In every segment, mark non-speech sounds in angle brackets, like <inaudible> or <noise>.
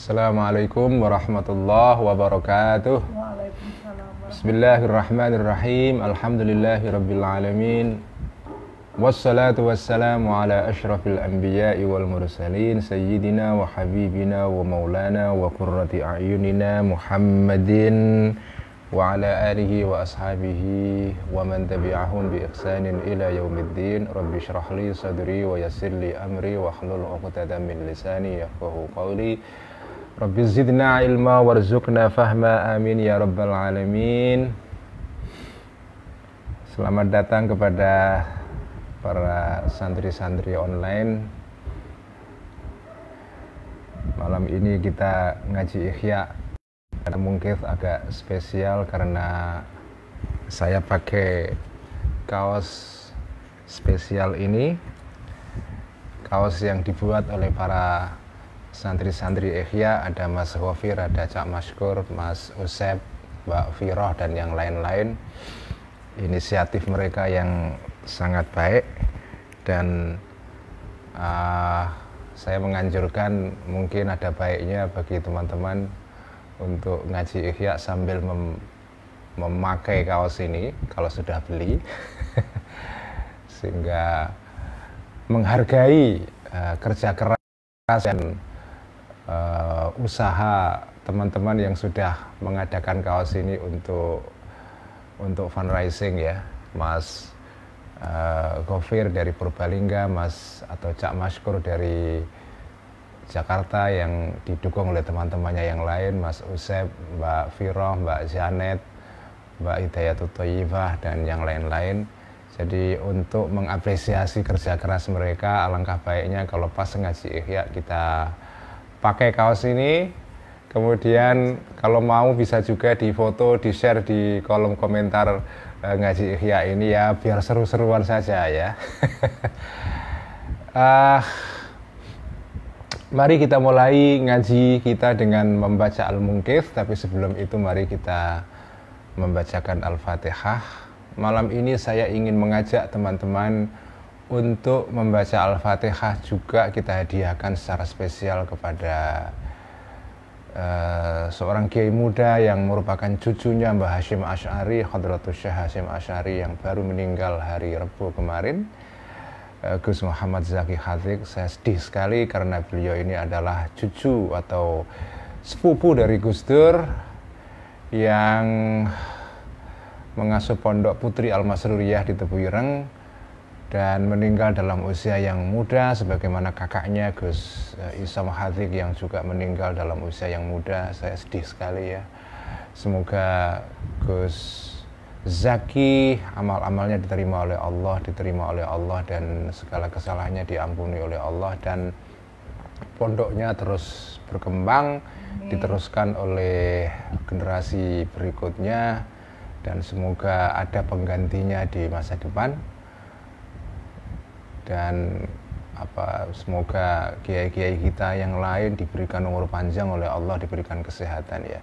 السلام عليكم ورحمة الله وبركاته بسم الله الرحمن الرحيم الحمد لله رب العالمين والصلاة والسلام على أشرف الأنبياء والمرسلين سيدنا وحبيبنا ومولانا وقرة أعيننا محمد وعلى آله وأصحابه ومن تبعهم بإحسان إلى يوم الدين رب اشرح لي صدري ويسر لي أمري واحلل عقدة من لساني يفقهوا قولي Rabbi zidna ilma warzukna fahma amin ya rabbal alamin. Selamat datang kepada para santri-santri online. Malam ini kita ngaji ikhya Karena mungkin agak spesial karena saya pakai kaos spesial ini. Kaos yang dibuat oleh para santri-santri Ikhya ada Mas Wafir, ada Cak Maskur, Mas Usep, Mbak Firoh dan yang lain-lain inisiatif mereka yang sangat baik dan uh, saya menganjurkan mungkin ada baiknya bagi teman-teman untuk ngaji ikhya sambil mem memakai kaos ini kalau sudah beli <laughs> sehingga menghargai uh, kerja keras dan uh, usaha teman-teman yang sudah mengadakan kaos ini untuk untuk fundraising ya, Mas uh, Gofir dari Purbalingga, Mas atau Cak Maskur dari Jakarta yang didukung oleh teman-temannya yang lain, Mas Usep, Mbak Firoh, Mbak Janet, Mbak Hidayatul Toyibah, dan yang lain-lain. Jadi untuk mengapresiasi kerja keras mereka, alangkah baiknya kalau pas ngaji ikhya kita pakai kaos ini kemudian kalau mau bisa juga di foto di share di kolom komentar uh, ngaji ikhya ini ya biar seru-seruan saja ya uh, <laughs> mari kita mulai ngaji kita dengan membaca al-mungkif tapi sebelum itu mari kita membacakan al-fatihah malam ini saya ingin mengajak teman-teman untuk membaca Al-Fatihah juga kita hadiahkan secara spesial kepada uh, seorang kiai muda yang merupakan cucunya Mbah Hashim Ash'ari, Khadratus Syekh Hashim Ash'ari yang baru meninggal hari Rabu kemarin. Eh, Gus Muhammad Zaki Khatik, saya sedih sekali karena beliau ini adalah cucu atau sepupu dari Gus Dur yang mengasuh pondok Putri Al Masruriyah di Tebu Ireng dan meninggal dalam usia yang muda sebagaimana kakaknya Gus eh, Isam Hadik yang juga meninggal dalam usia yang muda saya sedih sekali ya semoga Gus Zaki amal-amalnya diterima oleh Allah diterima oleh Allah dan segala kesalahannya diampuni oleh Allah dan pondoknya terus berkembang diteruskan oleh generasi berikutnya dan semoga ada penggantinya di masa depan dan apa semoga kiai-kiai kita yang lain diberikan umur panjang oleh Allah diberikan kesehatan ya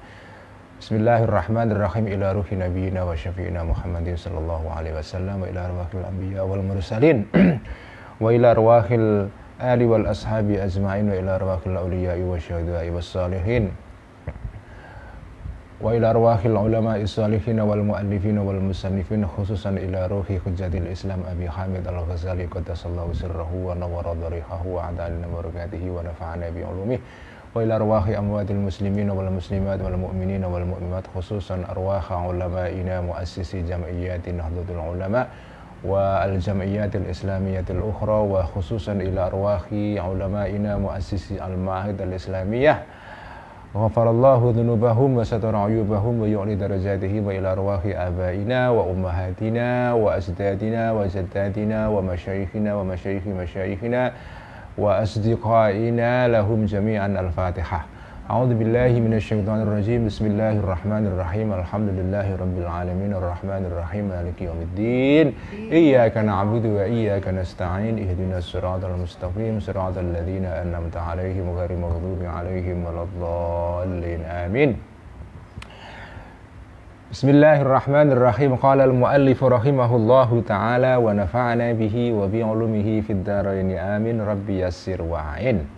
Bismillahirrahmanirrahim ila ruhi nabiyina wa syafi'ina Muhammadin sallallahu alaihi wasallam wa ila arwahil anbiya wal mursalin <clears throat> wa ila arwahil ali wal ashabi ajma'in wa ila arwahil auliya wa syuhada wa salihin وإلى أرواح العلماء الصالحين والمؤلفين والمصنفين خصوصا إلى روح حجة الإسلام أبي حامد الغزالي قدس الله سره ونور ضريحه وعد علينا بركاته ونفعنا بعلومه وإلى أرواح أموات المسلمين والمسلمات والمؤمنين والمؤمنات خصوصا أرواح علمائنا مؤسسي جمعيات نهضة العلماء والجمعيات الإسلامية الأخرى وخصوصا إلى أرواح علمائنا مؤسسي المعاهد الإسلامية غفر الله ذنوبهم وستر عيوبهم ويعلي درجاتهم وإلى أرواح آبائنا وأمهاتنا وأجدادنا وجداتنا ومشايخنا ومشايخ مشايخنا وأصدقائنا لهم جميعا الفاتحة أعوذ بالله من الشيطان الرجيم بسم الله الرحمن الرحيم الحمد لله رب العالمين الرحمن الرحيم مالك يوم الدين إياك نعبد وإياك نستعين اهدنا الصراط المستقيم صراط الذين أنعمت عليهم غير المغضوب عليهم ولا الضالين آمين بسم الله الرحمن الرحيم قال المؤلف رحمه الله تعالى ونفعنا به وبعلمه في الدارين آمين ربي يسر وعين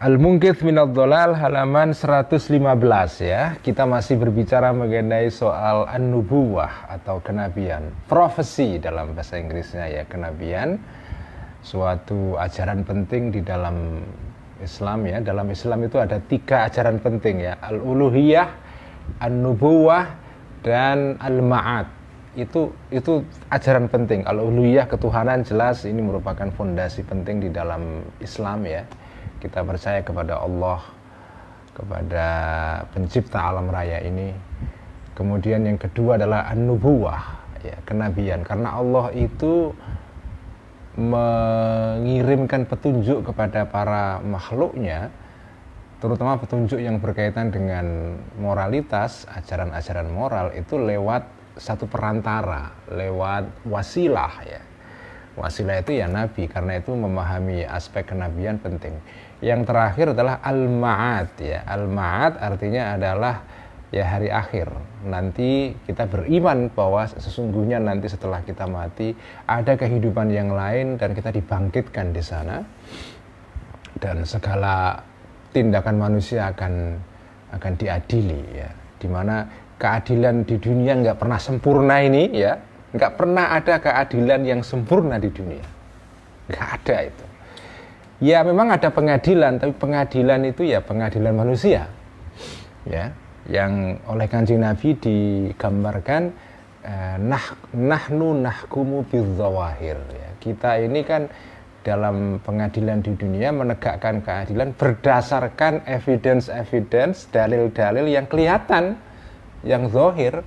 al mungkit al Dolal halaman 115 ya. Kita masih berbicara mengenai soal an-nubuwah atau kenabian. Profesi dalam bahasa Inggrisnya ya, kenabian. Suatu ajaran penting di dalam Islam ya. Dalam Islam itu ada tiga ajaran penting ya. Al-uluhiyah, an-nubuwah, dan al maat itu itu ajaran penting. Al-uluhiyah ketuhanan jelas ini merupakan fondasi penting di dalam Islam ya kita percaya kepada Allah, kepada pencipta alam raya ini. Kemudian yang kedua adalah an-nubuwah, ya, kenabian. Karena Allah itu mengirimkan petunjuk kepada para makhluknya, terutama petunjuk yang berkaitan dengan moralitas, ajaran-ajaran moral itu lewat satu perantara, lewat wasilah ya Wasilah itu ya nabi, karena itu memahami aspek kenabian penting. Yang terakhir adalah al maat ya. al maat artinya adalah ya hari akhir. Nanti kita beriman bahwa sesungguhnya nanti setelah kita mati ada kehidupan yang lain dan kita dibangkitkan di sana. Dan segala tindakan manusia akan akan diadili ya. Dimana keadilan di dunia nggak pernah sempurna ini ya Nggak pernah ada keadilan yang sempurna di dunia. Nggak ada itu. Ya memang ada pengadilan, tapi pengadilan itu ya pengadilan manusia. Ya, yang oleh kanjeng Nabi digambarkan eh, nah nahnu nahkumu bizawahir ya. Kita ini kan dalam pengadilan di dunia menegakkan keadilan berdasarkan evidence-evidence, dalil-dalil yang kelihatan, yang zohir,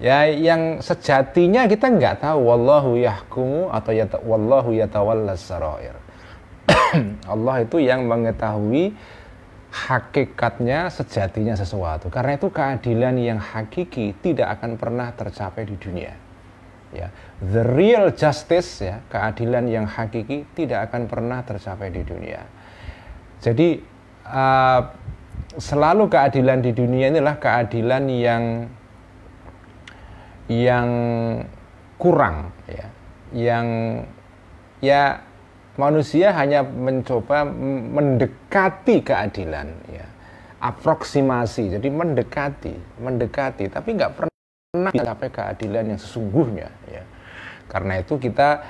ya yang sejatinya kita nggak tahu wallahu yahkumu atau yata, wallahu yatawallas sarair <clears throat> Allah itu yang mengetahui hakikatnya sejatinya sesuatu karena itu keadilan yang hakiki tidak akan pernah tercapai di dunia ya the real justice ya keadilan yang hakiki tidak akan pernah tercapai di dunia jadi uh, selalu keadilan di dunia inilah keadilan yang yang kurang ya yang ya manusia hanya mencoba mendekati keadilan ya aproksimasi jadi mendekati mendekati tapi nggak pernah mencapai keadilan yang sesungguhnya ya karena itu kita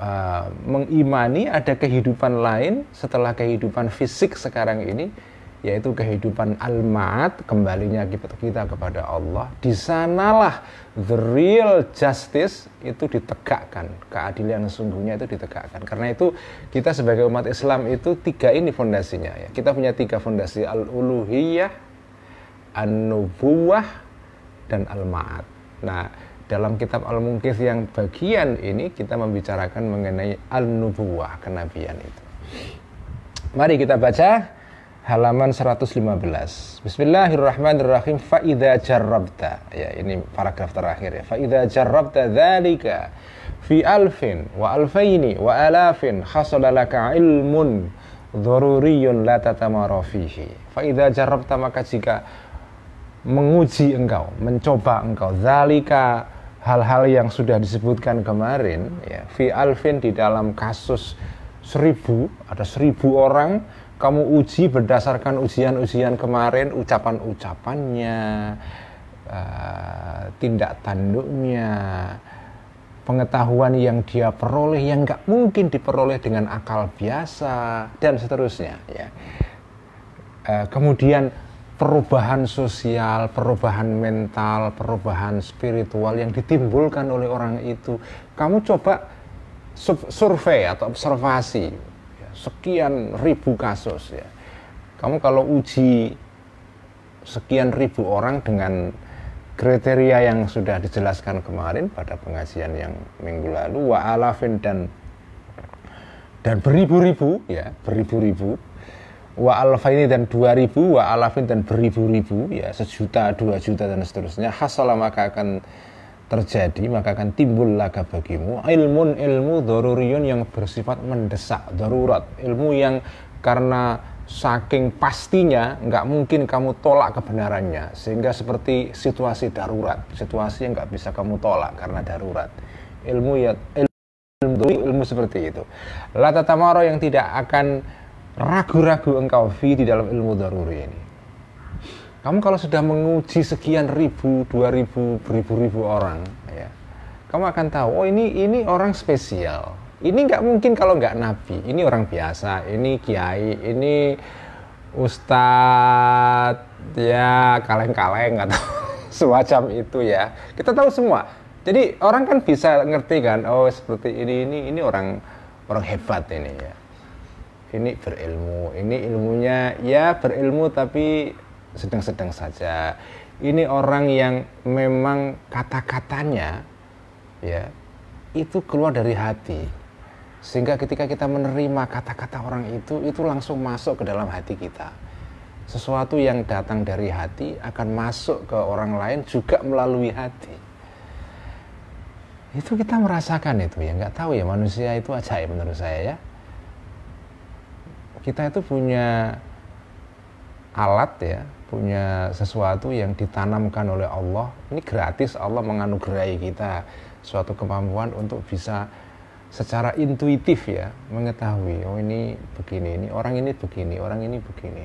uh, mengimani ada kehidupan lain setelah kehidupan fisik sekarang ini yaitu kehidupan almat kembalinya kita kepada Allah. Di sanalah the real justice itu ditegakkan, keadilan sesungguhnya sungguhnya itu ditegakkan. Karena itu kita sebagai umat Islam itu tiga ini fondasinya ya. Kita punya tiga fondasi al-uluhiyah, an-nubuwah dan al-ma'at. Nah, dalam kitab Al-Mungkis yang bagian ini kita membicarakan mengenai al-nubuwah, kenabian itu. Mari kita baca halaman 115. Bismillahirrahmanirrahim. Fa idza jarrabta. Ya, ini paragraf terakhir ya. Fa idza jarrabta fi alfin wa alfaini wa alafin khasolalaka ilmun dzaruriyun la tatamara fihi. Fa jarrabta maka jika menguji engkau, mencoba engkau dzalika hal-hal yang sudah disebutkan kemarin ya fi alfin di dalam kasus seribu ada seribu orang kamu uji berdasarkan ujian-ujian kemarin, ucapan-ucapannya, uh, tindak tanduknya, pengetahuan yang dia peroleh yang nggak mungkin diperoleh dengan akal biasa dan seterusnya. Ya. Uh, kemudian perubahan sosial, perubahan mental, perubahan spiritual yang ditimbulkan oleh orang itu, kamu coba survei atau observasi sekian ribu kasus ya. Kamu kalau uji sekian ribu orang dengan kriteria yang sudah dijelaskan kemarin pada pengajian yang minggu lalu wa alafin dan dan beribu-ribu ya beribu-ribu wa alfaini dan dua ribu wa alafin dan beribu-ribu ya sejuta dua juta dan seterusnya hasalah maka akan terjadi maka akan timbul laga bagimu ilmun ilmu dorurion yang bersifat mendesak darurat ilmu yang karena saking pastinya nggak mungkin kamu tolak kebenarannya sehingga seperti situasi darurat situasi yang nggak bisa kamu tolak karena darurat ilmu ya ilmu, ilmu seperti itu lata tamaro yang tidak akan ragu-ragu engkau fi di dalam ilmu daruri ini kamu kalau sudah menguji sekian ribu, dua ribu, beribu-ribu orang, ya, kamu akan tahu, oh ini ini orang spesial. Ini nggak mungkin kalau nggak nabi. Ini orang biasa, ini kiai, ini ustadz, ya kaleng-kaleng atau <laughs> semacam itu ya. Kita tahu semua. Jadi orang kan bisa ngerti kan, oh seperti ini ini ini orang orang hebat ini ya. Ini berilmu, ini ilmunya ya berilmu tapi sedang-sedang saja. Ini orang yang memang kata-katanya ya itu keluar dari hati. Sehingga ketika kita menerima kata-kata orang itu, itu langsung masuk ke dalam hati kita. Sesuatu yang datang dari hati akan masuk ke orang lain juga melalui hati. Itu kita merasakan itu ya, nggak tahu ya manusia itu ajaib menurut saya ya. Kita itu punya alat ya punya sesuatu yang ditanamkan oleh Allah ini gratis Allah menganugerahi kita suatu kemampuan untuk bisa secara intuitif ya mengetahui oh ini begini ini orang ini begini orang ini begini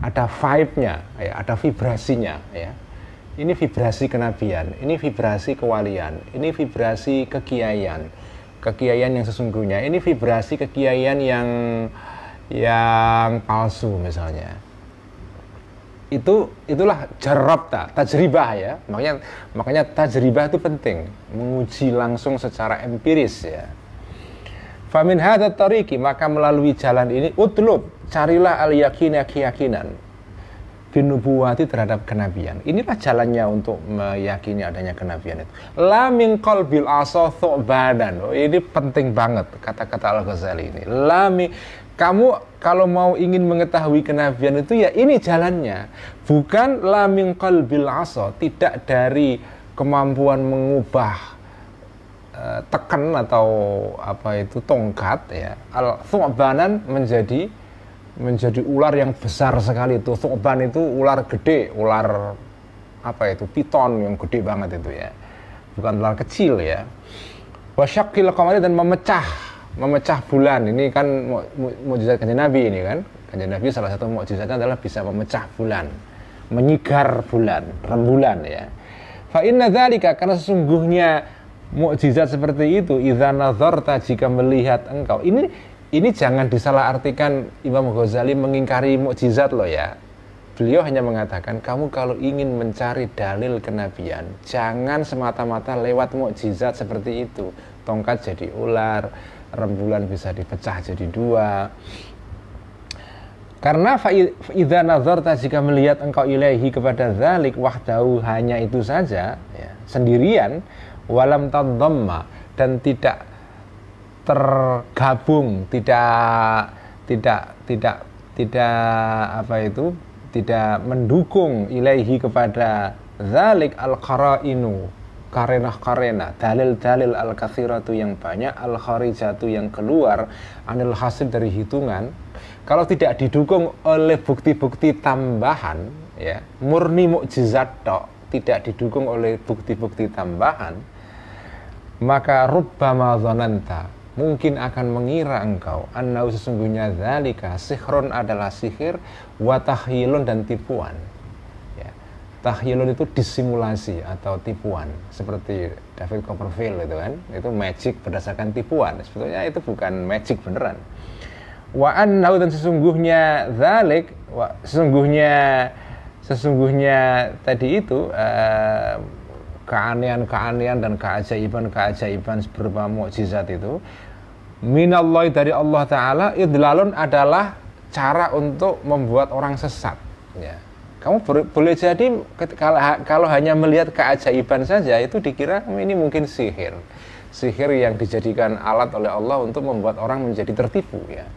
ada vibe-nya ya, ada vibrasinya ya ini vibrasi kenabian ini vibrasi kewalian ini vibrasi kekiaian kekiaian yang sesungguhnya ini vibrasi kekiaian yang yang palsu misalnya itu itulah jarabta, tajribah ya. Makanya makanya tajribah itu penting, menguji langsung secara empiris ya. Famin hadza tariki, maka melalui jalan ini utlub, carilah al yakin keyakinan binubuwati terhadap kenabian. Inilah jalannya untuk meyakini adanya kenabian itu. La min qalbil aso badan. Oh, ini penting banget kata-kata Al-Ghazali ini. La kamu kalau mau ingin mengetahui kenabian itu ya ini jalannya bukan laming qalbil aso tidak dari kemampuan mengubah uh, tekan atau apa itu tongkat ya al thu'banan menjadi menjadi ular yang besar sekali itu thu'ban itu ular gede ular apa itu piton yang gede banget itu ya bukan ular kecil ya wasyakil kamari dan memecah memecah bulan ini kan mukjizat kanjeng Nabi ini kan kanjeng Nabi salah satu mukjizatnya adalah bisa memecah bulan menyigar bulan rembulan ya fa inna dzalika karena sesungguhnya mukjizat seperti itu idza zorta jika melihat engkau ini ini jangan disalahartikan Imam Ghazali mengingkari mukjizat loh ya beliau hanya mengatakan kamu kalau ingin mencari dalil kenabian jangan semata-mata lewat mukjizat seperti itu tongkat jadi ular rembulan bisa dipecah jadi dua karena idza Nazar jika melihat engkau ilahi kepada zalik wahdahu hanya itu saja ya, sendirian walam tadhamma dan tidak tergabung tidak tidak tidak tidak apa itu tidak mendukung ilahi kepada zalik al-qara'inu karenah-karenah, dalil-dalil al-kathiratu yang banyak, al-kharijatu yang keluar, anil hasil dari hitungan, kalau tidak didukung oleh bukti-bukti tambahan, ya, murni mukjizat tok, tidak didukung oleh bukti-bukti tambahan, maka rubbama dhananta, mungkin akan mengira engkau annau sesungguhnya zalika sihron adalah sihir watahilun dan tipuan tahyulun itu disimulasi atau tipuan seperti David Copperfield itu kan itu magic berdasarkan tipuan sebetulnya itu bukan magic beneran wa annahu dan sesungguhnya zalik sesungguhnya sesungguhnya tadi itu eh, keanehan-keanehan dan keajaiban-keajaiban berupa mukjizat itu minallahi dari Allah taala idlalun adalah cara untuk membuat orang sesat ya kamu boleh jadi kalau, kalau hanya melihat keajaiban saja itu dikira ini mungkin sihir. Sihir yang dijadikan alat oleh Allah untuk membuat orang menjadi tertipu ya.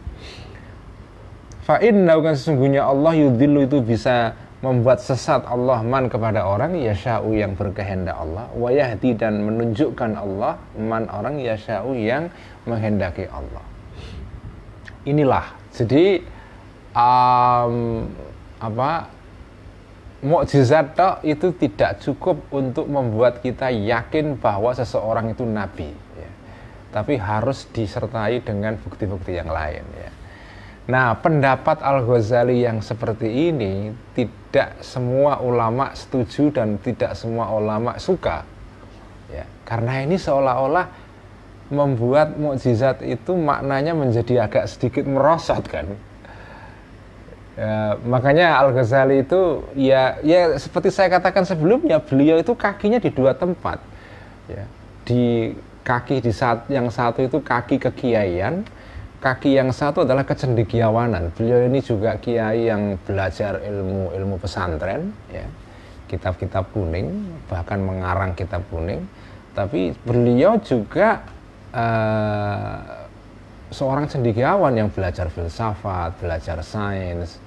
Fa'in naukan sesungguhnya Allah yudhillu itu bisa membuat sesat Allah man kepada orang yasha'u yang berkehendak Allah wa yahdi dan menunjukkan Allah man orang yasha'u yang menghendaki Allah inilah jadi um, apa mukjizat tok itu tidak cukup untuk membuat kita yakin bahwa seseorang itu nabi ya. tapi harus disertai dengan bukti-bukti yang lain ya. Nah, pendapat Al-Ghazali yang seperti ini tidak semua ulama setuju dan tidak semua ulama suka. Ya, karena ini seolah-olah membuat mukjizat itu maknanya menjadi agak sedikit merosot kan. Ya, makanya Al Ghazali itu ya ya seperti saya katakan sebelumnya beliau itu kakinya di dua tempat. Ya. Di kaki di saat yang satu itu kaki kekiaian, kaki yang satu adalah kecendekiawanan. Beliau ini juga kiai yang belajar ilmu ilmu pesantren, ya. kitab-kitab kuning, bahkan mengarang kitab kuning. Tapi beliau juga uh, seorang cendekiawan yang belajar filsafat, belajar sains,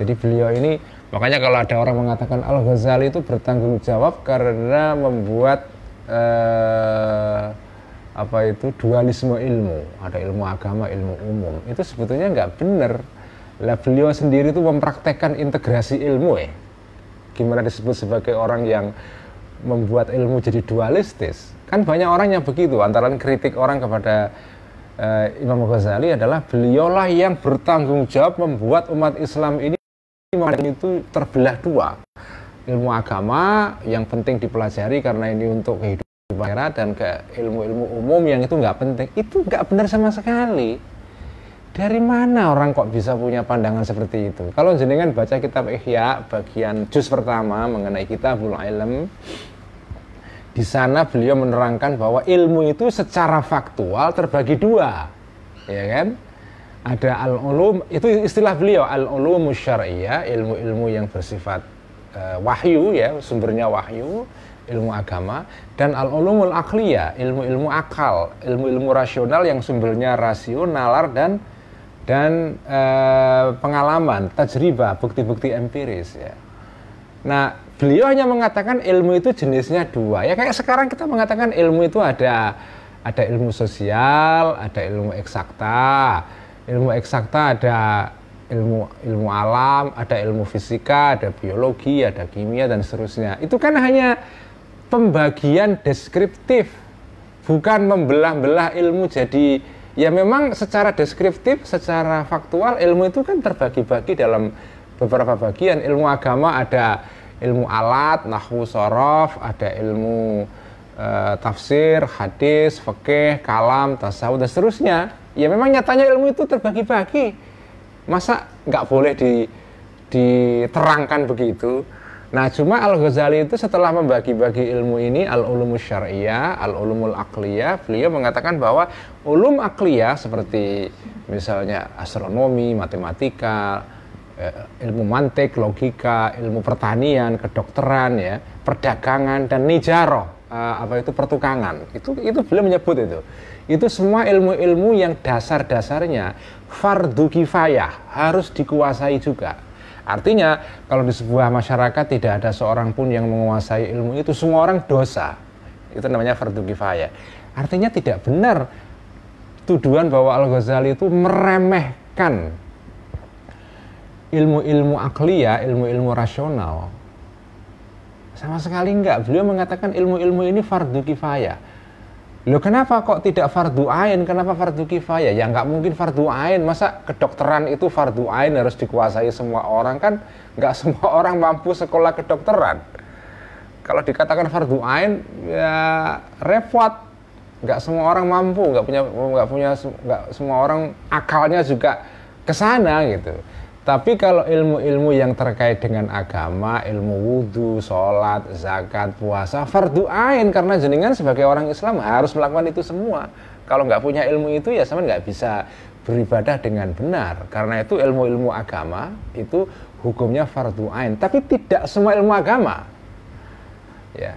jadi beliau ini makanya kalau ada orang mengatakan Al Ghazali itu bertanggung jawab karena membuat eh, apa itu dualisme ilmu, ada ilmu agama, ilmu umum. Itu sebetulnya nggak benar. Lah beliau sendiri itu mempraktekkan integrasi ilmu ya. Eh. Gimana disebut sebagai orang yang membuat ilmu jadi dualistis. Kan banyak orang yang begitu, antara kritik orang kepada eh, Imam Ghazali adalah beliaulah yang bertanggung jawab membuat umat Islam ini Imam itu terbelah dua. Ilmu agama yang penting dipelajari karena ini untuk kehidupan akhirat dan ke ilmu-ilmu umum yang itu nggak penting. Itu nggak benar sama sekali. Dari mana orang kok bisa punya pandangan seperti itu? Kalau jenengan baca kitab Ihya bagian juz pertama mengenai kitabul ilm, di sana beliau menerangkan bahwa ilmu itu secara faktual terbagi dua, ya kan? ada al-ulum itu istilah beliau al-ulum syariah ilmu-ilmu yang bersifat uh, wahyu ya sumbernya wahyu ilmu agama dan al-ulumul akliyah ilmu-ilmu akal ilmu-ilmu rasional yang sumbernya rasio dan dan uh, pengalaman tajribah bukti-bukti empiris ya nah beliau hanya mengatakan ilmu itu jenisnya dua ya kayak sekarang kita mengatakan ilmu itu ada ada ilmu sosial ada ilmu eksakta ilmu eksakta ada ilmu ilmu alam, ada ilmu fisika, ada biologi, ada kimia dan seterusnya. Itu kan hanya pembagian deskriptif, bukan membelah-belah ilmu jadi ya memang secara deskriptif, secara faktual ilmu itu kan terbagi-bagi dalam beberapa bagian. Ilmu agama ada ilmu alat, nahwu sorof, ada ilmu eh, tafsir, hadis, fikih, kalam, tasawuf dan seterusnya ya memang nyatanya ilmu itu terbagi-bagi masa nggak boleh di diterangkan begitu nah cuma Al Ghazali itu setelah membagi-bagi ilmu ini al ulum syariah al ulumul akliyah beliau mengatakan bahwa ulum akliyah seperti misalnya astronomi matematika eh, ilmu mantek logika ilmu pertanian kedokteran ya perdagangan dan nijaroh uh, apa itu pertukangan itu itu belum menyebut itu itu semua ilmu-ilmu yang dasar-dasarnya fardu kifayah harus dikuasai juga artinya kalau di sebuah masyarakat tidak ada seorang pun yang menguasai ilmu itu semua orang dosa itu namanya fardu kifayah artinya tidak benar tuduhan bahwa Al Ghazali itu meremehkan ilmu-ilmu akliyah, ilmu-ilmu rasional sama sekali enggak. Beliau mengatakan ilmu-ilmu ini fardu kifayah. lo kenapa kok tidak fardu ain? Kenapa fardu kifayah? Ya enggak mungkin fardu ain. Masa kedokteran itu fardu ain harus dikuasai semua orang kan? Enggak <laughs> semua orang mampu sekolah kedokteran. Kalau dikatakan fardu ain, ya repot. Enggak semua orang mampu, enggak punya enggak punya enggak semua orang akalnya juga ke sana gitu. Tapi kalau ilmu-ilmu yang terkait dengan agama, ilmu wudhu, sholat, zakat, puasa, fardu ain karena jenengan sebagai orang Islam harus melakukan itu semua. Kalau nggak punya ilmu itu ya sama nggak bisa beribadah dengan benar. Karena itu ilmu-ilmu agama itu hukumnya fardu ain. Tapi tidak semua ilmu agama. Ya.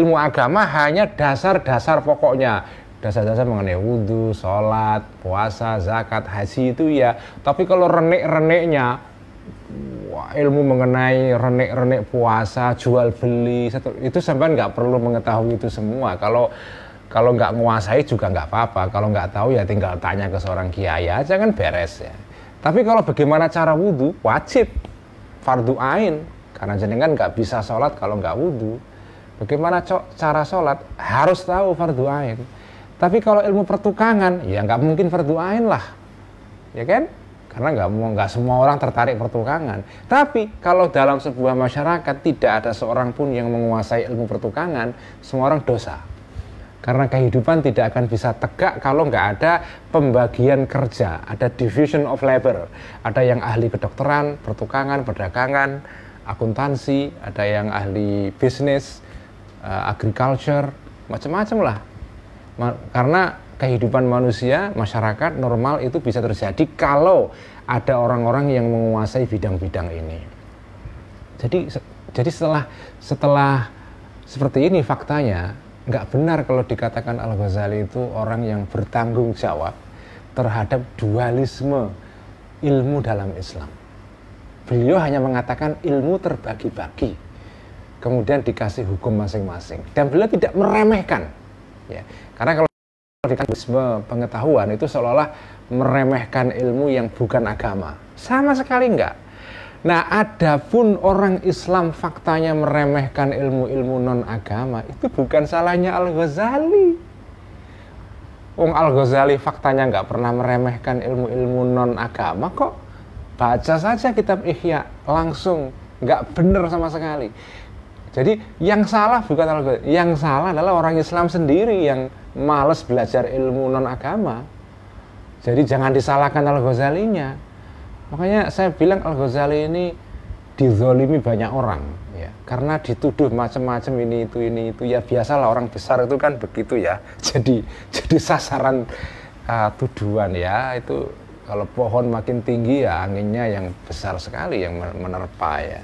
Ilmu agama hanya dasar-dasar pokoknya dasar-dasar mengenai wudhu, sholat, puasa, zakat, haji itu ya. Tapi kalau renek-reneknya, ilmu mengenai renek-renek puasa, jual beli, itu sampai nggak perlu mengetahui itu semua. Kalau kalau nggak menguasai juga nggak apa-apa. Kalau nggak tahu ya tinggal tanya ke seorang kiai aja kan beres ya. Tapi kalau bagaimana cara wudhu, wajib fardu ain. Karena jenengan nggak bisa sholat kalau nggak wudhu. Bagaimana cara sholat harus tahu fardu ain. Tapi kalau ilmu pertukangan, ya nggak mungkin perduain lah, ya kan? Karena nggak mau nggak semua orang tertarik pertukangan. Tapi kalau dalam sebuah masyarakat tidak ada seorang pun yang menguasai ilmu pertukangan, semua orang dosa. Karena kehidupan tidak akan bisa tegak kalau nggak ada pembagian kerja, ada division of labor. Ada yang ahli kedokteran, pertukangan, perdagangan, akuntansi, ada yang ahli bisnis, eh, agriculture, macam-macam lah karena kehidupan manusia, masyarakat normal itu bisa terjadi kalau ada orang-orang yang menguasai bidang-bidang ini. Jadi jadi setelah setelah seperti ini faktanya nggak benar kalau dikatakan Al Ghazali itu orang yang bertanggung jawab terhadap dualisme ilmu dalam Islam. Beliau hanya mengatakan ilmu terbagi-bagi, kemudian dikasih hukum masing-masing, dan beliau tidak meremehkan. Ya karena kalau dikatakan pengetahuan itu seolah-olah meremehkan ilmu yang bukan agama. Sama sekali enggak. Nah, adapun orang Islam faktanya meremehkan ilmu-ilmu non agama itu bukan salahnya Al-Ghazali. Wong Al-Ghazali faktanya enggak pernah meremehkan ilmu-ilmu non agama kok. Baca saja kitab Ihya langsung Enggak benar sama sekali. Jadi yang salah bukan Al-Ghazali, yang salah adalah orang Islam sendiri yang males belajar ilmu non agama jadi jangan disalahkan Al Ghazalinya makanya saya bilang Al Ghazali ini dizolimi banyak orang ya karena dituduh macam-macam ini itu ini itu ya biasalah orang besar itu kan begitu ya <laughs> jadi jadi sasaran uh, tuduhan ya itu kalau pohon makin tinggi ya anginnya yang besar sekali yang menerpa ya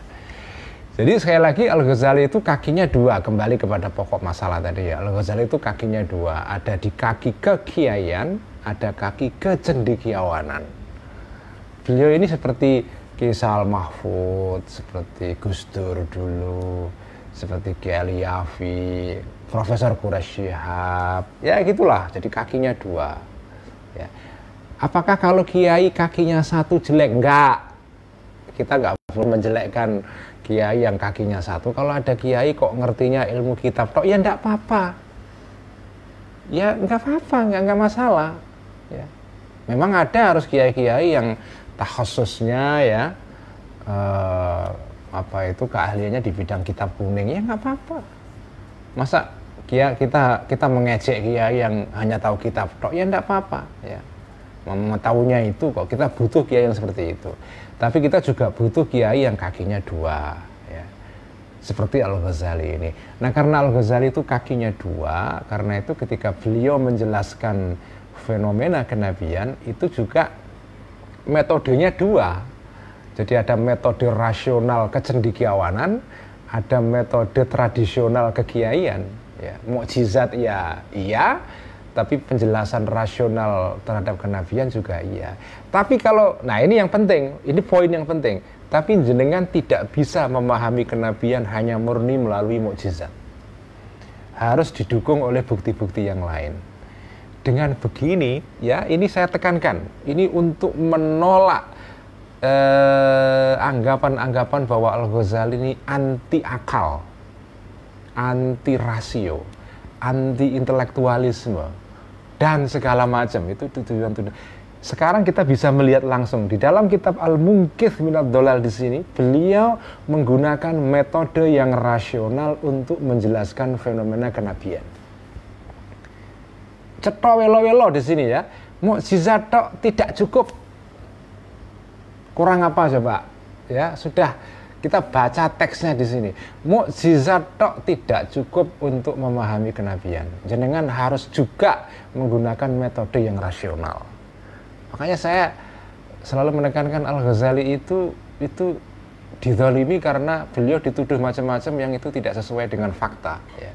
jadi sekali lagi Al-Ghazali itu kakinya dua, kembali kepada pokok masalah tadi ya. Al-Ghazali itu kakinya dua, ada di kaki kekiaian, ada kaki kecendikiawanan. Beliau ini seperti Kisal Mahfud, seperti Gus Dur dulu, seperti Kiai Yafi, Profesor Kurashihab, ya gitulah. Jadi kakinya dua. Ya. Apakah kalau kiai kakinya satu jelek? Enggak. Kita enggak perlu menjelekkan kiai yang kakinya satu kalau ada kiai kok ngertinya ilmu kitab Toh ya enggak apa-apa ya enggak apa-apa enggak, enggak masalah ya memang ada harus kiai-kiai yang khususnya ya eh, apa itu keahliannya di bidang kitab kuning ya enggak apa-apa masa kia kita kita mengejek kiai yang hanya tahu kitab Toh ya enggak apa-apa ya mengetahuinya itu kok kita butuh kiai yang seperti itu tapi kita juga butuh kiai yang kakinya dua ya. seperti Al Ghazali ini nah karena Al Ghazali itu kakinya dua karena itu ketika beliau menjelaskan fenomena kenabian itu juga metodenya dua jadi ada metode rasional kecendikiawanan ada metode tradisional kekiaian ya mukjizat ya iya tapi penjelasan rasional terhadap kenabian juga iya. Tapi kalau, nah ini yang penting, ini poin yang penting. Tapi jenengan tidak bisa memahami kenabian hanya murni melalui mukjizat. Harus didukung oleh bukti-bukti yang lain. Dengan begini, ya ini saya tekankan, ini untuk menolak anggapan eh, anggapan-anggapan bahwa Al-Ghazali ini anti akal, anti rasio, anti intelektualisme dan segala macam itu tujuan tujuan sekarang kita bisa melihat langsung di dalam kitab Al-Mungkith Minat Dolal di sini, beliau menggunakan metode yang rasional untuk menjelaskan fenomena kenabian. Ceto welo-welo di sini ya, mukjizat tok tidak cukup. Kurang apa coba? Ya, sudah kita baca teksnya di sini. Mukjizat tok tidak cukup untuk memahami kenabian. Jenengan harus juga menggunakan metode yang rasional. Makanya saya selalu menekankan Al-Ghazali itu itu didolimi karena beliau dituduh macam-macam yang itu tidak sesuai dengan fakta. Ya.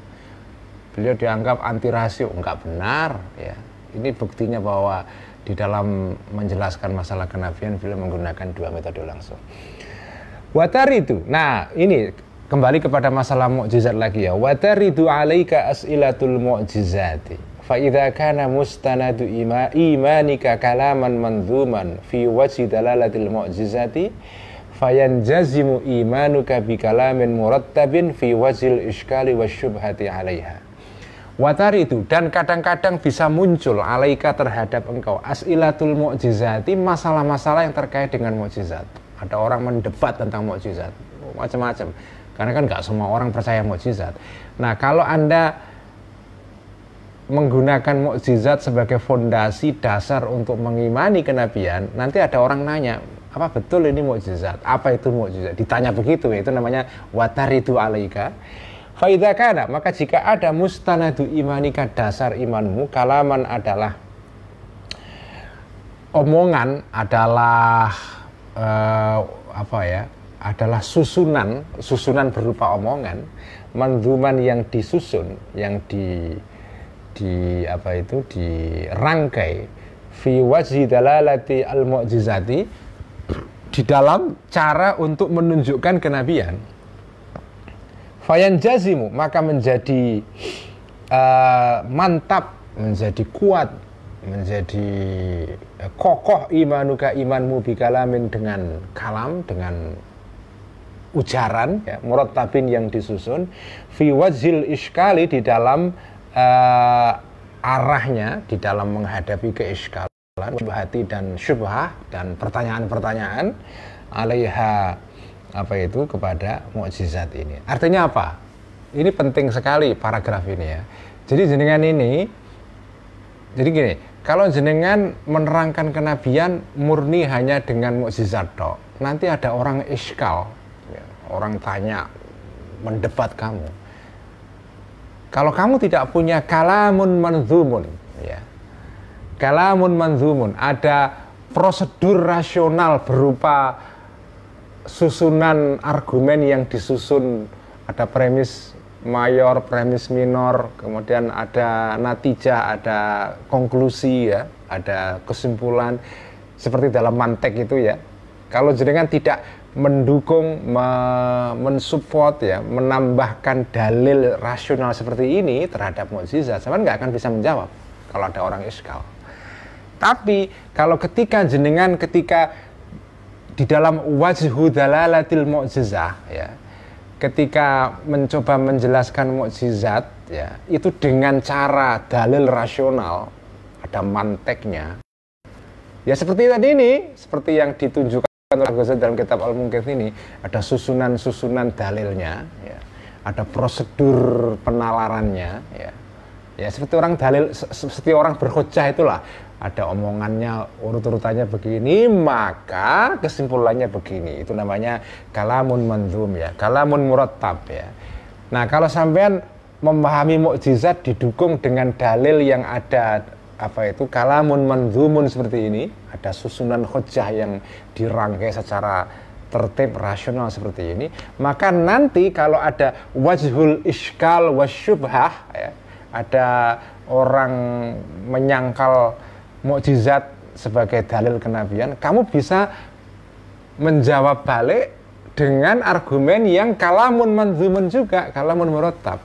Beliau dianggap anti rasio, nggak benar. Ya. Ini buktinya bahwa di dalam menjelaskan masalah kenabian beliau menggunakan dua metode langsung itu. Nah, ini kembali kepada masalah mukjizat lagi ya. itu alaika as'ilatul mu'jizati. Fa idza kana mustanadu ima, imanika kalaman manzuman fi wajhi dalalatil mu'jizati fayanjazimu imanuka bi kalamin murattabin fi wajhil iskali wasyubhati 'alaiha. Watar itu dan kadang-kadang bisa muncul alaika terhadap engkau as'ilatul mu'jizati masalah-masalah yang terkait dengan mukjizat. Ada orang mendebat tentang mukjizat, macam-macam. Karena kan nggak semua orang percaya mukjizat. Nah, kalau Anda menggunakan mukjizat sebagai fondasi dasar untuk mengimani kenabian, nanti ada orang nanya, apa betul ini mukjizat? Apa itu mukjizat? Ditanya begitu, itu namanya watar itu alaika. Faidah kana, maka jika ada mustanadu imanika dasar imanmu, kalaman adalah omongan adalah uh, apa ya adalah susunan susunan berupa omongan manduman yang disusun yang di di apa itu dirangkai fi wajhi dalalati al mu'jizati di dalam cara untuk menunjukkan kenabian fayan jazimu maka menjadi uh, mantap menjadi kuat menjadi eh, kokoh imanuka imanmu bikalamin dengan kalam dengan ujaran ya, murattabin yang disusun fi wazil iskali di dalam uh, arahnya di dalam menghadapi keiskalan hati dan syubhah dan pertanyaan-pertanyaan alaiha apa itu kepada mukjizat ini artinya apa ini penting sekali paragraf ini ya jadi jenengan ini jadi gini kalau jenengan menerangkan kenabian murni hanya dengan mukjizat dok, nanti ada orang iskal, ya, orang tanya, mendebat kamu. Kalau kamu tidak punya kalamun manzumun, ya, kalamun manzumun, ada prosedur rasional berupa susunan argumen yang disusun ada premis mayor, premis minor, kemudian ada natijah, ada konklusi ya, ada kesimpulan seperti dalam mantek itu ya. Kalau jenengan tidak mendukung, me mensupport ya, menambahkan dalil rasional seperti ini terhadap mukjizat, cuman nggak akan bisa menjawab kalau ada orang iskal. Tapi kalau ketika jenengan ketika di dalam wajhu dalalatil mukjizah ya, ketika mencoba menjelaskan mukjizat ya itu dengan cara dalil rasional ada manteknya ya seperti tadi ini seperti yang ditunjukkan oleh Ghazali dalam kitab al mungkin ini ada susunan-susunan dalilnya ya. ada prosedur penalarannya ya ya seperti orang dalil seperti orang berkhotbah itulah ada omongannya urut-urutannya begini maka kesimpulannya begini itu namanya kalamun mandhum ya kalamun murattab ya nah kalau sampean memahami mukjizat didukung dengan dalil yang ada apa itu kalamun mandhumun seperti ini ada susunan hujah yang dirangkai secara tertib rasional seperti ini maka nanti kalau ada wajhul iskal wasyubhah ya, ada orang menyangkal mukjizat sebagai dalil kenabian, kamu bisa menjawab balik dengan argumen yang kalamun manzumun juga, kalamun merotap.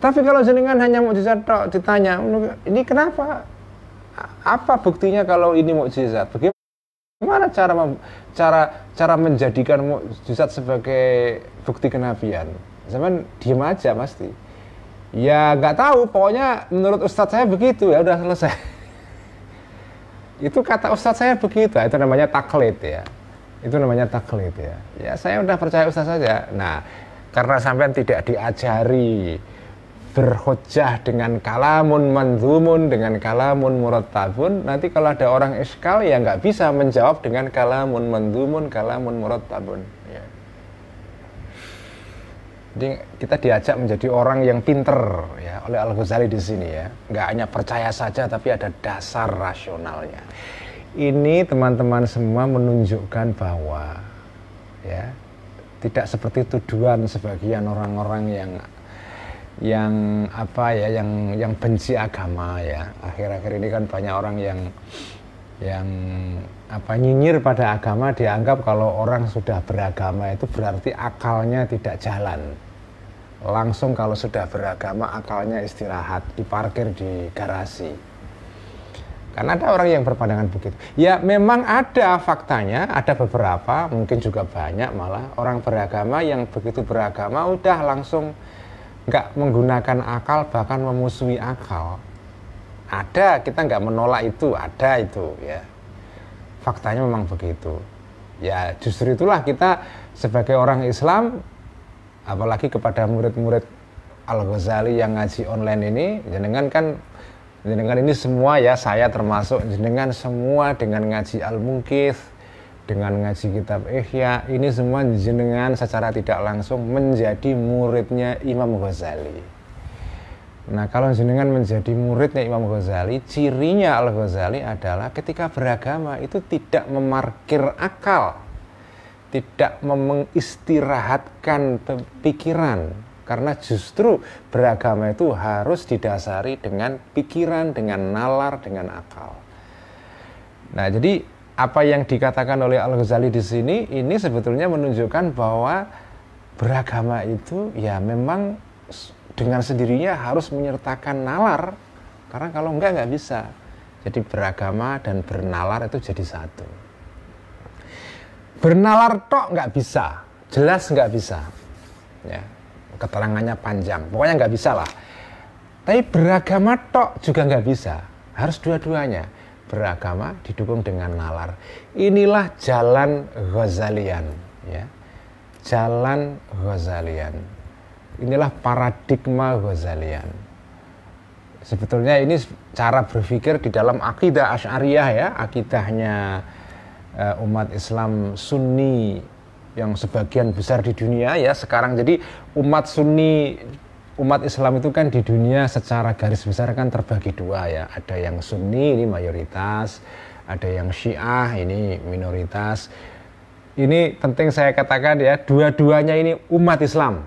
Tapi kalau jenengan hanya mukjizat tok ditanya, ini kenapa? Apa buktinya kalau ini mukjizat? Bagaimana cara cara cara menjadikan mukjizat sebagai bukti kenabian? Zaman diem aja pasti. Ya nggak tahu, pokoknya menurut ustadz saya begitu ya udah selesai itu kata ustadz saya begitu itu namanya taklid ya itu namanya taklid ya ya saya udah percaya ustadz saja nah karena sampean tidak diajari berhujjah dengan kalamun manzumun dengan kalamun murattabun nanti kalau ada orang iskal ya nggak bisa menjawab dengan kalamun manzumun kalamun murattabun jadi kita diajak menjadi orang yang pinter ya oleh Al Ghazali di sini ya. Nggak hanya percaya saja tapi ada dasar rasionalnya. Ini teman-teman semua menunjukkan bahwa ya tidak seperti tuduhan sebagian orang-orang yang yang apa ya yang yang benci agama ya. Akhir-akhir ini kan banyak orang yang yang apa nyinyir pada agama dianggap kalau orang sudah beragama itu berarti akalnya tidak jalan. Langsung kalau sudah beragama akalnya istirahat, diparkir di garasi. Karena ada orang yang berpandangan begitu. Ya memang ada faktanya, ada beberapa, mungkin juga banyak malah orang beragama yang begitu beragama udah langsung nggak menggunakan akal bahkan memusuhi akal ada kita nggak menolak itu ada itu ya faktanya memang begitu ya justru itulah kita sebagai orang Islam apalagi kepada murid-murid Al Ghazali yang ngaji online ini jenengan kan jenengan ini semua ya saya termasuk jenengan semua dengan ngaji Al Mungkith dengan ngaji kitab Ihya ini semua jenengan secara tidak langsung menjadi muridnya Imam Ghazali Nah kalau jenengan menjadi muridnya Imam Ghazali, cirinya Al Ghazali adalah ketika beragama itu tidak memarkir akal, tidak mengistirahatkan pikiran, karena justru beragama itu harus didasari dengan pikiran, dengan nalar, dengan akal. Nah jadi apa yang dikatakan oleh Al Ghazali di sini ini sebetulnya menunjukkan bahwa beragama itu ya memang dengan sendirinya harus menyertakan nalar karena kalau enggak enggak bisa jadi beragama dan bernalar itu jadi satu bernalar tok enggak bisa jelas enggak bisa ya keterangannya panjang pokoknya enggak bisa lah tapi beragama tok juga enggak bisa harus dua-duanya beragama didukung dengan nalar inilah jalan Ghazalian ya jalan Ghazalian inilah paradigma Ghazalian. Sebetulnya ini cara berpikir di dalam akidah Asy'ariyah ya, akidahnya eh, umat Islam Sunni yang sebagian besar di dunia ya sekarang. Jadi umat Sunni umat Islam itu kan di dunia secara garis besar kan terbagi dua ya. Ada yang Sunni ini mayoritas, ada yang Syiah ini minoritas. Ini penting saya katakan ya, dua-duanya ini umat Islam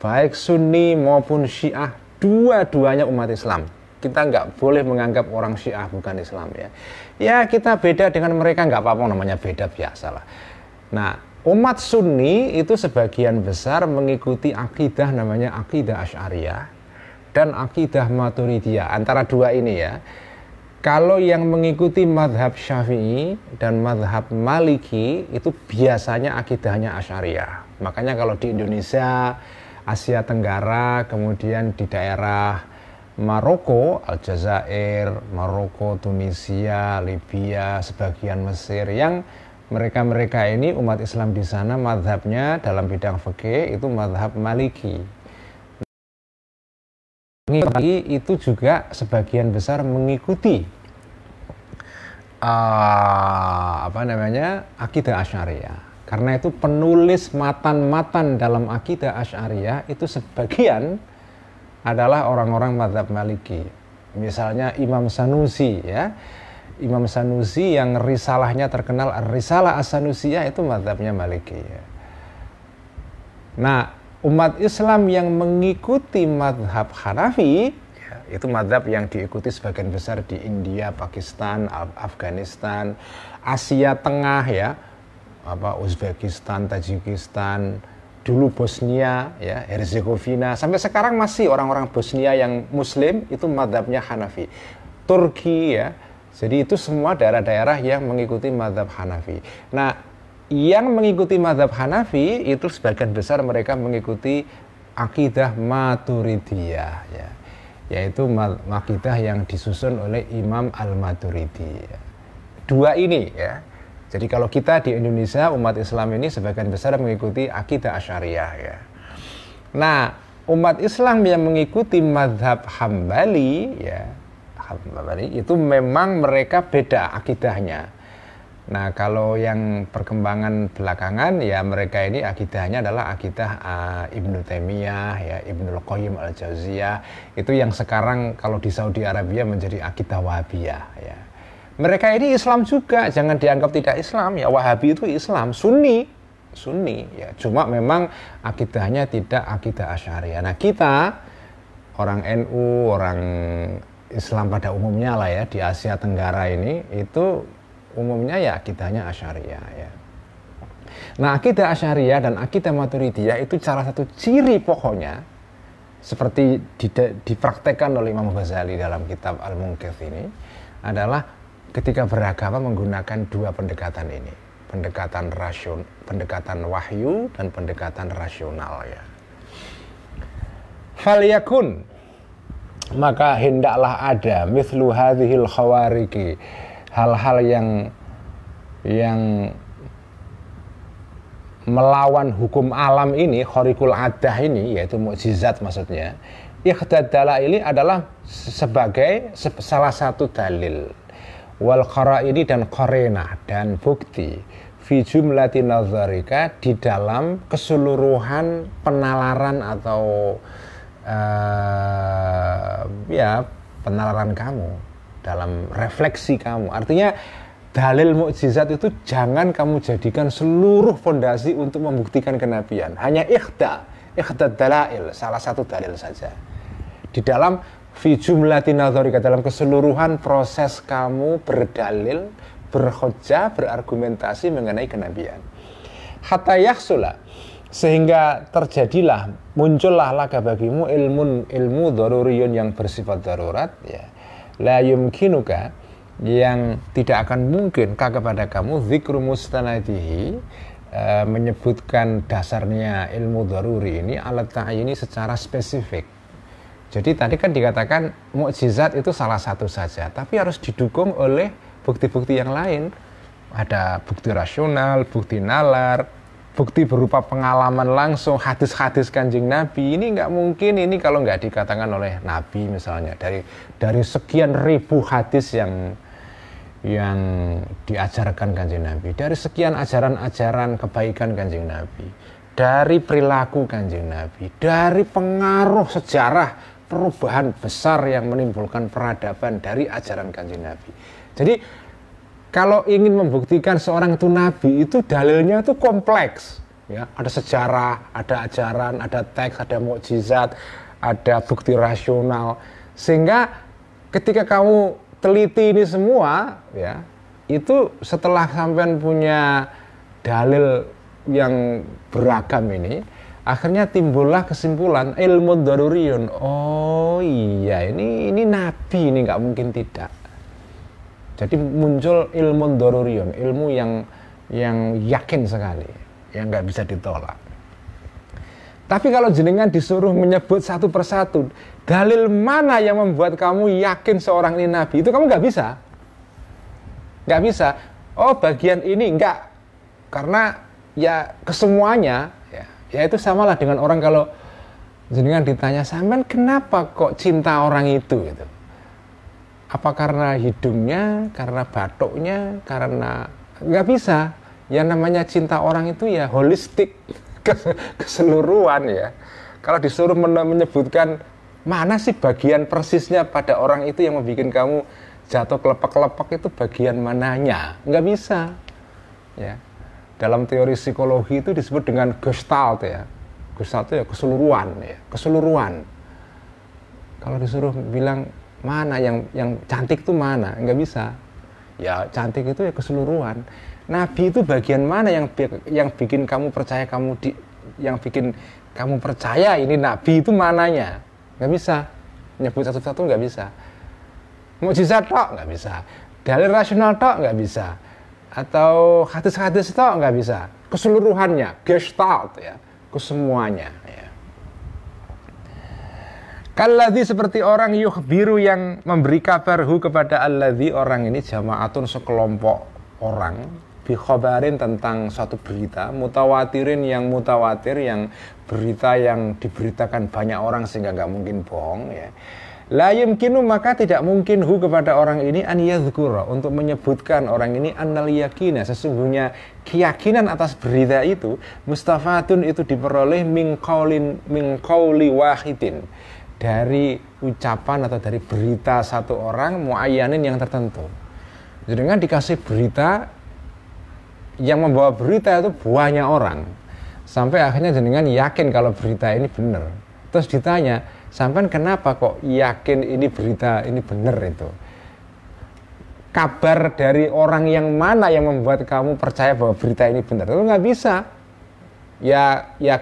baik Sunni maupun Syiah dua-duanya umat Islam kita nggak boleh menganggap orang Syiah bukan Islam ya. Ya kita beda dengan mereka nggak apa-apa namanya beda biasa lah. Nah umat Sunni itu sebagian besar mengikuti akidah namanya akidah Ash'ariyah dan akidah Maturidiyah antara dua ini ya. Kalau yang mengikuti madhab Syafi'i dan madhab Maliki itu biasanya akidahnya Asy'ariyah. Makanya kalau di Indonesia Asia Tenggara, kemudian di daerah Maroko, Aljazair, Maroko, Tunisia, Libya, sebagian Mesir yang mereka-mereka ini umat Islam di sana madhabnya dalam bidang fikih itu madhab Maliki. Maliki itu juga sebagian besar mengikuti uh, apa namanya akidah asyariah. Karena itu penulis matan-matan dalam akidah Asy'ariyah itu sebagian adalah orang-orang mazhab Maliki. Misalnya Imam Sanusi ya. Imam Sanusi yang risalahnya terkenal Risalah As-Sanusiyah itu mazhabnya Maliki ya. Nah, umat Islam yang mengikuti mazhab Hanafi ya, itu madhab yang diikuti sebagian besar di India, Pakistan, Afghanistan, Asia Tengah ya apa Uzbekistan, Tajikistan, dulu Bosnia, ya Herzegovina, sampai sekarang masih orang-orang Bosnia yang Muslim itu madhabnya Hanafi, Turki ya, jadi itu semua daerah-daerah yang mengikuti madhab Hanafi. Nah, yang mengikuti madhab Hanafi itu sebagian besar mereka mengikuti akidah Maturidiyah, ya, yaitu akidah yang disusun oleh Imam Al Maturidi. Ya. Dua ini ya jadi kalau kita di Indonesia umat Islam ini sebagian besar mengikuti akidah asyariah ya. Nah umat Islam yang mengikuti madhab Hambali ya Hambali itu memang mereka beda akidahnya. Nah kalau yang perkembangan belakangan ya mereka ini akidahnya adalah akidah uh, Ibnu Taimiyah ya Ibnu Qayyim al Jauziyah itu yang sekarang kalau di Saudi Arabia menjadi akidah Wahabiyah ya mereka ini Islam juga, jangan dianggap tidak Islam. Ya Wahabi itu Islam, Sunni, Sunni. Ya cuma memang akidahnya tidak akidah Asy'ariyah. Nah, kita orang NU, orang Islam pada umumnya lah ya di Asia Tenggara ini itu umumnya ya akidahnya Asy'ariyah ya. Nah, akidah Asy'ariyah dan akidah Maturidiyah itu cara satu ciri pokoknya seperti dipraktekkan oleh Imam Ghazali dalam kitab Al-Munqidh ini adalah ketika beragama menggunakan dua pendekatan ini, pendekatan rasion, pendekatan wahyu dan pendekatan rasional ya. Faliyakun maka hendaklah ada mislu hadhil khawariki hal-hal yang yang melawan hukum alam ini khorikul adah ini yaitu mukjizat maksudnya ikhtad ini adalah sebagai salah satu dalil wal ini dan korena dan bukti fi jumlati nazarika di dalam keseluruhan penalaran atau uh, ya penalaran kamu dalam refleksi kamu artinya dalil mukjizat itu jangan kamu jadikan seluruh fondasi untuk membuktikan kenabian hanya ikhda ikhda dalail salah satu dalil saja di dalam fi jumlatin dalam keseluruhan proses kamu berdalil, berhoja, berargumentasi mengenai kenabian. Hatta Yaksula, sehingga terjadilah muncullah laga bagimu ilmu ilmu daruriyun yang bersifat darurat ya la yumkinuka yang tidak akan mungkin kepada kamu zikru mustanadihi e, menyebutkan dasarnya ilmu daruri ini alat ini secara spesifik jadi tadi kan dikatakan mukjizat itu salah satu saja, tapi harus didukung oleh bukti-bukti yang lain. Ada bukti rasional, bukti nalar, bukti berupa pengalaman langsung, hadis-hadis kanjeng Nabi. Ini nggak mungkin ini kalau nggak dikatakan oleh Nabi misalnya dari dari sekian ribu hadis yang yang diajarkan kanjeng Nabi, dari sekian ajaran-ajaran kebaikan kanjeng Nabi, dari perilaku kanjeng Nabi, dari pengaruh sejarah perubahan besar yang menimbulkan peradaban dari ajaran kanjeng Nabi. Jadi kalau ingin membuktikan seorang itu nabi itu dalilnya itu kompleks ya ada sejarah ada ajaran ada teks ada mukjizat ada bukti rasional sehingga ketika kamu teliti ini semua ya itu setelah sampean punya dalil yang beragam ini akhirnya timbullah kesimpulan ilmu daruriyun oh iya ini ini nabi ini nggak mungkin tidak jadi muncul ilmu daruriyun ilmu yang yang yakin sekali yang nggak bisa ditolak tapi kalau jenengan disuruh menyebut satu persatu dalil mana yang membuat kamu yakin seorang ini nabi itu kamu nggak bisa nggak bisa oh bagian ini nggak karena ya kesemuanya ya itu samalah dengan orang kalau jenengan ditanya sampean kenapa kok cinta orang itu gitu apa karena hidungnya karena batuknya karena nggak bisa ya namanya cinta orang itu ya holistik <laughs> keseluruhan ya kalau disuruh menyebutkan mana sih bagian persisnya pada orang itu yang membuat kamu jatuh kelepek-kelepek itu bagian mananya nggak bisa ya dalam teori psikologi itu disebut dengan gestalt ya. Gestalt itu ya keseluruhan ya, keseluruhan. Kalau disuruh bilang mana yang yang cantik itu mana, nggak bisa. Ya cantik itu ya keseluruhan. Nabi itu bagian mana yang yang bikin kamu percaya kamu di yang bikin kamu percaya ini nabi itu mananya? Nggak bisa. Nyebut satu-satu nggak bisa. mau Mujizat tok nggak bisa. Dalil rasional tok nggak bisa atau hadis-hadis itu nggak bisa keseluruhannya gestalt ya kesemuanya ya. Kalladhi seperti orang yuh biru yang memberi kabar hu kepada alladhi orang ini jamaatun sekelompok orang bikhobarin tentang suatu berita mutawatirin yang mutawatir yang berita yang diberitakan banyak orang sehingga nggak mungkin bohong ya La yumkinu maka tidak mungkin hu kepada orang ini an yadhkura untuk menyebutkan orang ini annal yakina sesungguhnya keyakinan atas berita itu mustafatun itu diperoleh min qaulin min qauli wahidin dari ucapan atau dari berita satu orang muayyanin yang tertentu. Jadi dengan dikasih berita yang membawa berita itu banyak orang sampai akhirnya jenengan yakin kalau berita ini benar terus ditanya sampean kenapa kok yakin ini berita ini benar itu kabar dari orang yang mana yang membuat kamu percaya bahwa berita ini benar itu nggak bisa ya ya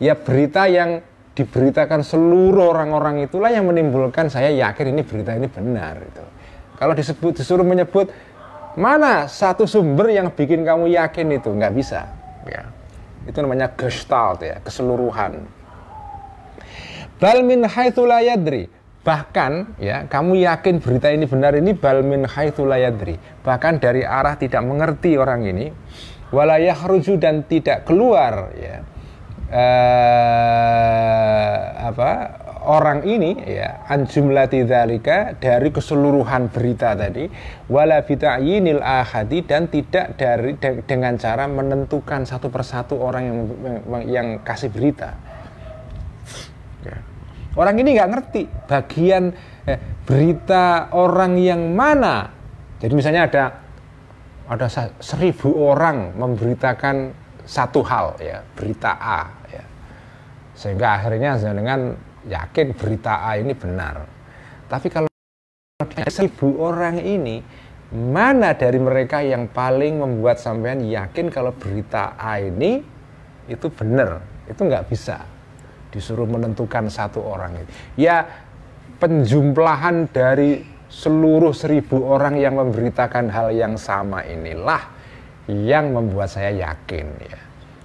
ya berita yang diberitakan seluruh orang-orang itulah yang menimbulkan saya yakin ini berita ini benar itu kalau disebut disuruh menyebut mana satu sumber yang bikin kamu yakin itu nggak bisa ya itu namanya gestalt ya keseluruhan Balmin haitsulayadri. Bahkan ya, kamu yakin berita ini benar ini balmin haitsulayadri. Bahkan dari arah tidak mengerti orang ini. Walayah ruju dan tidak keluar ya. Eh, apa orang ini ya anjumlati dzalika dari keseluruhan berita tadi wala bita'yinil ahadi dan tidak dari dengan cara menentukan satu persatu orang yang, yang kasih berita Orang ini nggak ngerti bagian eh, berita orang yang mana. Jadi misalnya ada ada seribu orang memberitakan satu hal ya berita A ya. sehingga akhirnya dengan yakin berita A ini benar. Tapi kalau seribu orang ini mana dari mereka yang paling membuat sampean yakin kalau berita A ini itu benar itu nggak bisa disuruh menentukan satu orang itu. Ya penjumlahan dari seluruh seribu orang yang memberitakan hal yang sama inilah yang membuat saya yakin ya.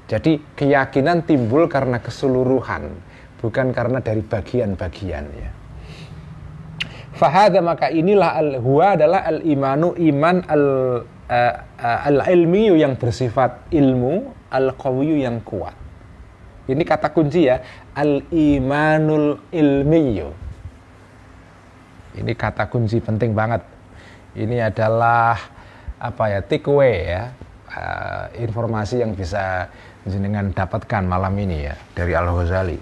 Jadi keyakinan timbul karena keseluruhan, bukan karena dari bagian-bagian ya. Fahada maka inilah al huwa adalah al imanu iman al al ilmiyu yang bersifat ilmu, al qawiyu yang kuat. Ini kata kunci ya, al-imanul ilmiyu. Ini kata kunci penting banget. Ini adalah apa ya take away ya eh, informasi yang bisa jenengan dapatkan malam ini ya dari Al Ghazali.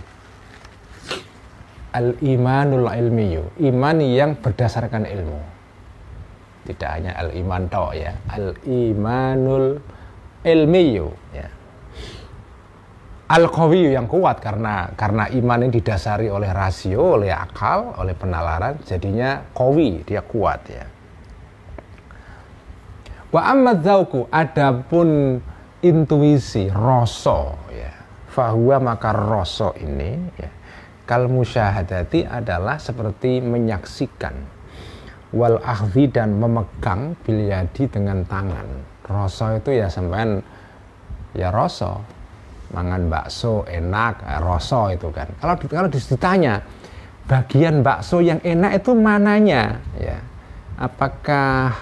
Al imanul ilmiyu, iman yang berdasarkan ilmu. Tidak hanya al iman toh ya, al imanul ilmiyu ya al qawiyu yang kuat karena karena iman yang didasari oleh rasio, oleh akal, oleh penalaran jadinya kawi dia kuat ya. Wa amma zauku. adapun intuisi, rasa ya. Fahuwa maka rasa ini ya. Kal musyahadati adalah seperti menyaksikan wal ahdi dan memegang bilyadi dengan tangan. Rasa itu ya sampean ya rasa mangan bakso enak eh, rasa itu kan kalau kalau ditanya bagian bakso yang enak itu mananya ya apakah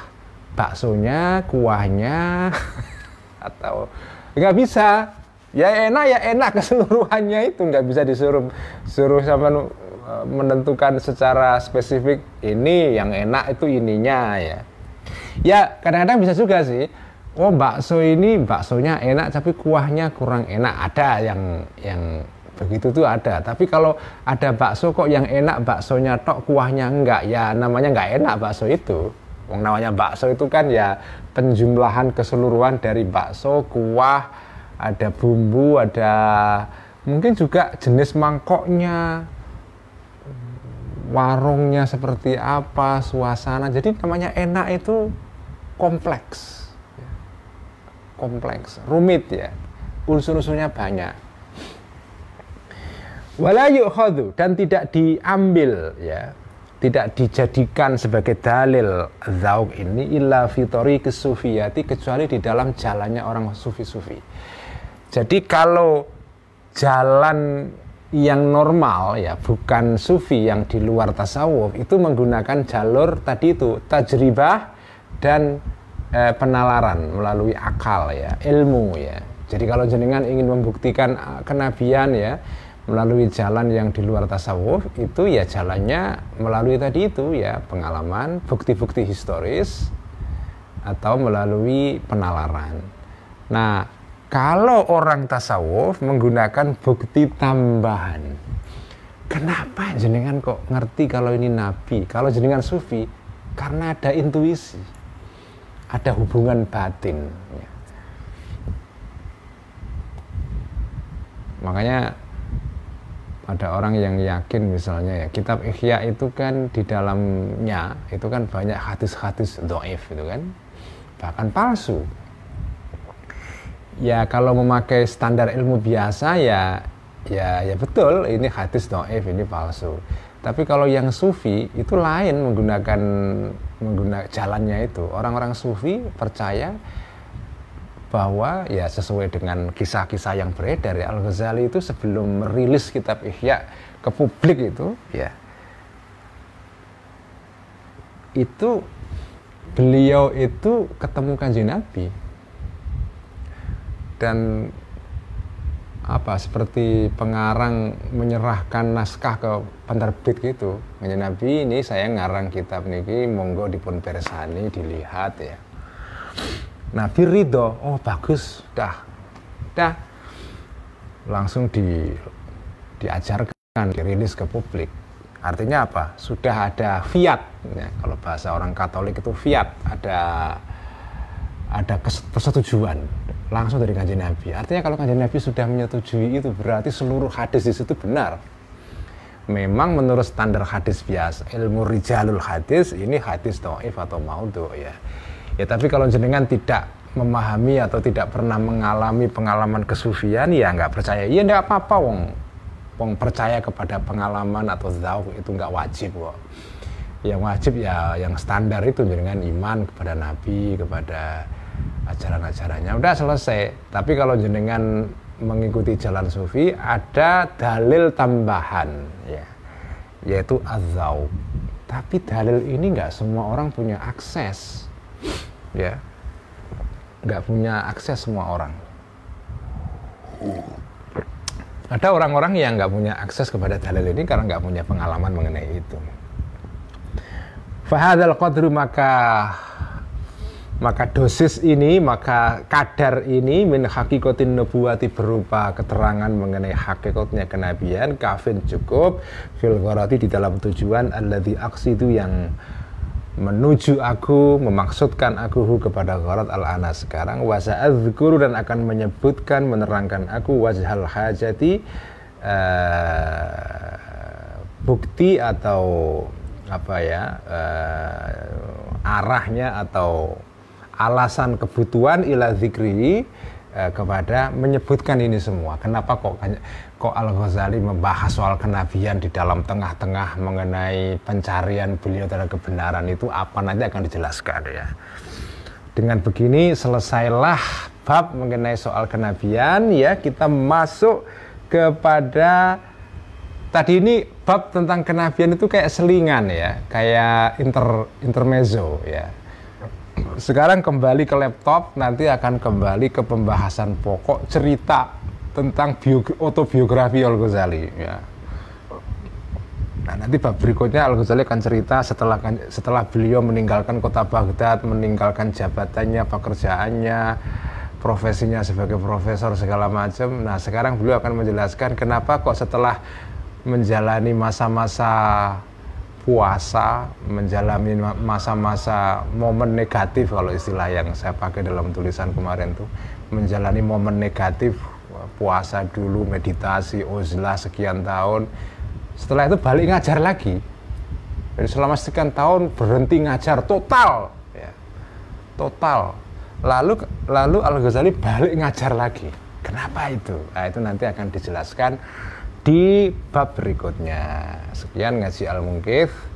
baksonya kuahnya <laughs> atau nggak bisa ya enak ya enak <laughs> keseluruhannya itu nggak bisa disuruh suruh sama eh, menentukan secara spesifik ini yang enak itu ininya ya ya kadang-kadang bisa juga sih oh bakso ini baksonya enak tapi kuahnya kurang enak ada yang yang begitu tuh ada tapi kalau ada bakso kok yang enak baksonya tok kuahnya enggak ya namanya enggak enak bakso itu Wong namanya bakso itu kan ya penjumlahan keseluruhan dari bakso, kuah, ada bumbu, ada mungkin juga jenis mangkoknya, warungnya seperti apa, suasana. Jadi namanya enak itu kompleks kompleks, rumit ya. Unsur-unsurnya banyak. Wala yu'khadhu dan tidak diambil ya. Tidak dijadikan sebagai dalil zauk ini illa fitori sufiyati kecuali di dalam jalannya orang sufi-sufi. Jadi kalau jalan yang normal ya bukan sufi yang di luar tasawuf itu menggunakan jalur tadi itu tajribah dan eh, penalaran melalui akal ya, ilmu ya. Jadi kalau jenengan ingin membuktikan eh, kenabian ya melalui jalan yang di luar tasawuf itu ya jalannya melalui tadi itu ya pengalaman, bukti-bukti historis atau melalui penalaran. Nah, kalau orang tasawuf menggunakan bukti tambahan. Kenapa jenengan kok ngerti kalau ini nabi? Kalau jenengan sufi karena ada intuisi ada hubungan batin. Ya. Makanya ada orang yang yakin misalnya ya kitab Ihya itu kan di dalamnya itu kan banyak hadis-hadis doif itu kan bahkan palsu ya kalau memakai standar ilmu biasa ya ya ya betul ini hadis doif ini palsu tapi kalau yang sufi itu lain menggunakan menggunakan jalannya itu orang-orang sufi percaya bahwa ya sesuai dengan kisah-kisah yang beredar ya Al Ghazali itu sebelum merilis kitab Ihya ke publik itu ya itu beliau itu ketemu kanji Nabi dan apa seperti pengarang menyerahkan naskah ke penerbit gitu. Hanya Nabi ini saya ngarang kitab niki monggo dipun persani dilihat ya. Nabi ridho, oh bagus, dah, dah, langsung di diajarkan, dirilis ke publik. Artinya apa? Sudah ada fiat. Ya, kalau bahasa orang Katolik itu fiat, ada ada persetujuan langsung dari kanjeng Nabi. Artinya kalau kanjeng Nabi sudah menyetujui itu berarti seluruh hadis di situ benar. Memang menurut standar hadis biasa, ilmu rijalul hadis ini hadis doif atau maudhu ya. Ya tapi kalau jenengan tidak memahami atau tidak pernah mengalami pengalaman kesufian ya nggak percaya. Iya nggak apa-apa wong. Wong percaya kepada pengalaman atau zauk itu nggak wajib kok. Yang wajib ya yang standar itu jenengan iman kepada Nabi, kepada ajaran-ajarannya udah selesai tapi kalau jenengan mengikuti jalan sufi ada dalil tambahan ya yaitu azau tapi dalil ini nggak semua orang punya akses ya nggak punya akses semua orang ada orang-orang yang nggak punya akses kepada dalil ini karena nggak punya pengalaman mengenai itu fahadal qadru maka maka dosis ini, maka kadar ini min hakikotin nubuati berupa keterangan mengenai hakikatnya kenabian kafin cukup fil di dalam tujuan aksi itu yang menuju aku memaksudkan aku kepada gharat al ana sekarang wasa azkuru dan akan menyebutkan menerangkan aku wajhal hajati uh, bukti atau apa ya uh, arahnya atau alasan kebutuhan ila zikri eh, kepada menyebutkan ini semua. Kenapa kok kok Al Ghazali membahas soal kenabian di dalam tengah-tengah mengenai pencarian beliau terhadap kebenaran itu apa nanti akan dijelaskan ya. Dengan begini selesailah bab mengenai soal kenabian ya kita masuk kepada tadi ini bab tentang kenabian itu kayak selingan ya, kayak inter intermezzo ya sekarang kembali ke laptop, nanti akan kembali ke pembahasan pokok cerita tentang autobiografi Al Ghazali. Ya. Nah, nanti bab berikutnya Al Ghazali akan cerita setelah kan, setelah beliau meninggalkan kota Baghdad, meninggalkan jabatannya, pekerjaannya, profesinya sebagai profesor segala macam. Nah, sekarang beliau akan menjelaskan kenapa kok setelah menjalani masa-masa puasa menjalani masa-masa momen negatif kalau istilah yang saya pakai dalam tulisan kemarin tuh menjalani momen negatif puasa dulu meditasi uzlah sekian tahun setelah itu balik ngajar lagi dan selama sekian tahun berhenti ngajar total ya, total lalu lalu Al Ghazali balik ngajar lagi kenapa itu nah, itu nanti akan dijelaskan di bab berikutnya. Sekian ngaji al-mungkif.